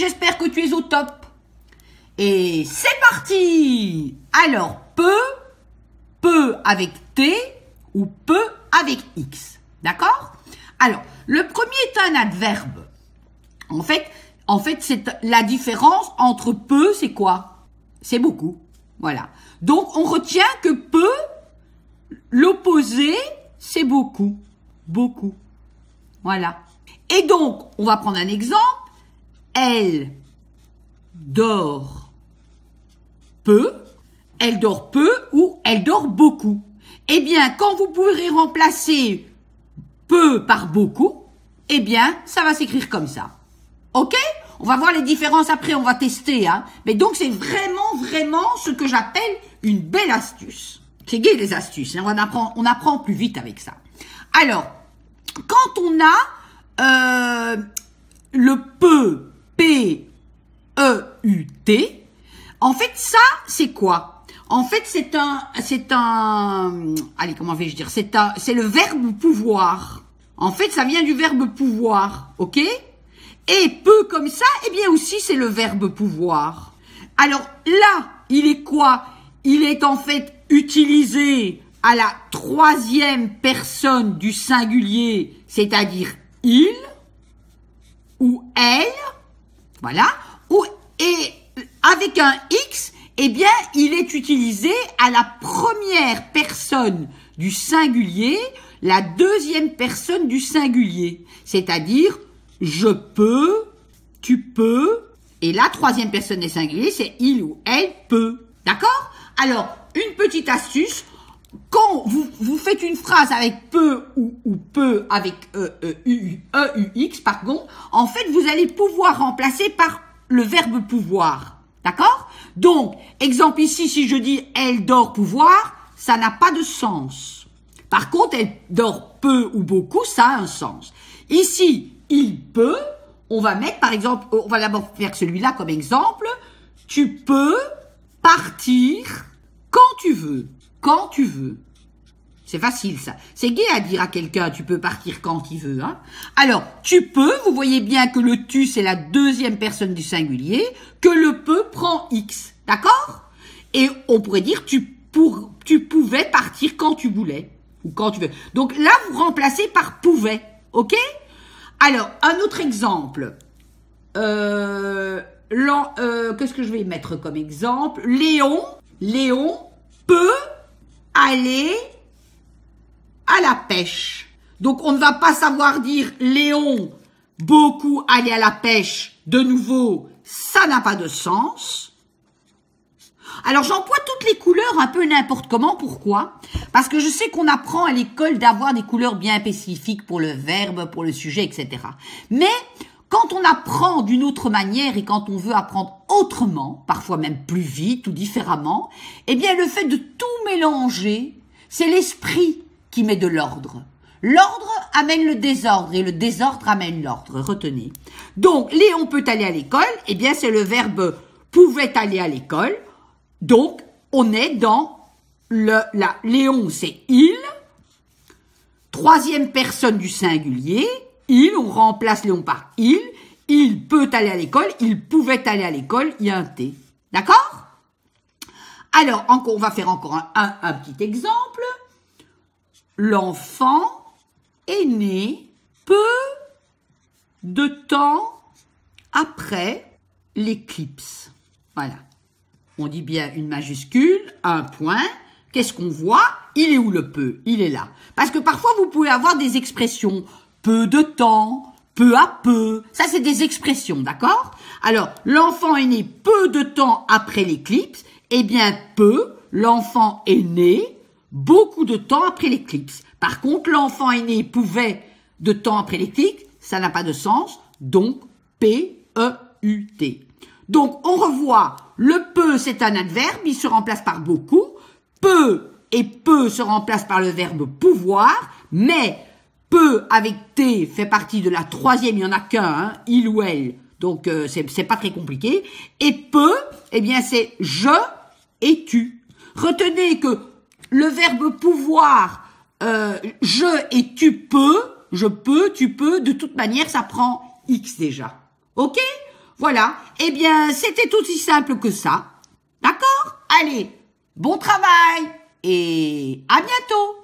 j'espère que tu es au top. Et c'est parti Alors, peu, peu avec T ou peu avec X. D'accord Alors, le premier est un adverbe. En fait, en fait c'est la différence entre peu, c'est quoi C'est beaucoup. Voilà. Donc, on retient que peu, l'opposé, c'est beaucoup. Beaucoup. Voilà. Et donc, on va prendre un exemple elle dort peu, elle dort peu ou elle dort beaucoup. Eh bien, quand vous pourrez remplacer peu par beaucoup, eh bien, ça va s'écrire comme ça. OK On va voir les différences après, on va tester. Hein Mais donc, c'est vraiment, vraiment ce que j'appelle une belle astuce. C'est gay les astuces, hein. on, apprend, on apprend plus vite avec ça. Alors, quand on a euh, le peu P-E-U-T. En fait, ça, c'est quoi En fait, c'est un, c'est un, allez, comment vais-je dire C'est c'est le verbe pouvoir. En fait, ça vient du verbe pouvoir, ok Et peu comme ça, eh bien aussi, c'est le verbe pouvoir. Alors là, il est quoi Il est en fait utilisé à la troisième personne du singulier, c'est-à-dire il ou elle, voilà. et avec un X, eh bien, il est utilisé à la première personne du singulier, la deuxième personne du singulier. C'est-à-dire, je peux, tu peux, et la troisième personne des singuliers, c'est il ou elle peut. D'accord Alors, une petite astuce, quand vous, vous faites une phrase avec peu ou, peu avec euh, euh, e, e, u, u, x, pardon, en fait, vous allez pouvoir remplacer par le verbe pouvoir. D'accord Donc, exemple ici, si je dis elle dort pouvoir, ça n'a pas de sens. Par contre, elle dort peu ou beaucoup, ça a un sens. Ici, il peut, on va mettre par exemple, on va d'abord faire celui-là comme exemple, tu peux partir quand tu veux quand tu veux. C'est facile ça. C'est gai à dire à quelqu'un tu peux partir quand il veut. Hein Alors, tu peux, vous voyez bien que le tu c'est la deuxième personne du singulier, que le peut prend x, d'accord Et on pourrait dire tu, pour, tu pouvais partir quand tu voulais ou quand tu veux. Donc là, vous remplacez par pouvait, ok Alors, un autre exemple. Euh, euh, qu'est-ce que je vais mettre comme exemple Léon, Léon peut aller à la pêche. Donc on ne va pas savoir dire Léon, beaucoup aller à la pêche, de nouveau, ça n'a pas de sens. Alors j'emploie toutes les couleurs un peu n'importe comment, pourquoi Parce que je sais qu'on apprend à l'école d'avoir des couleurs bien spécifiques pour le verbe, pour le sujet, etc. Mais quand on apprend d'une autre manière et quand on veut apprendre autrement, parfois même plus vite ou différemment, eh bien le fait de tout mélanger, c'est l'esprit qui met de l'ordre. L'ordre amène le désordre et le désordre amène l'ordre, retenez. Donc Léon peut aller à l'école, eh bien c'est le verbe pouvait aller à l'école. Donc on est dans le la Léon c'est il, troisième personne du singulier, il, on remplace Léon par il, il peut aller à l'école, il pouvait aller à l'école, il y a un T. D'accord Alors, encore, on va faire encore un, un petit exemple. L'enfant est né peu de temps après l'éclipse. Voilà. On dit bien une majuscule, un point. Qu'est-ce qu'on voit Il est où le peu Il est là. Parce que parfois, vous pouvez avoir des expressions peu de temps, peu à peu. Ça, c'est des expressions, d'accord Alors, l'enfant est né peu de temps après l'éclipse. Eh bien, peu, l'enfant est né beaucoup de temps après l'éclipse. Par contre, l'enfant est né pouvait de temps après l'éclipse. Ça n'a pas de sens. Donc, P-E-U-T. Donc, on revoit le peu, c'est un adverbe. Il se remplace par beaucoup. Peu et peu se remplace par le verbe pouvoir. Mais peu avec T fait partie de la troisième, il y en a qu'un, hein, il ou elle. Donc euh, c'est pas très compliqué. Et peu, eh bien c'est je et tu. Retenez que le verbe pouvoir, euh, je et tu peux, je peux, tu peux, de toute manière ça prend X déjà. Ok Voilà. Eh bien c'était aussi simple que ça. D'accord Allez, bon travail et à bientôt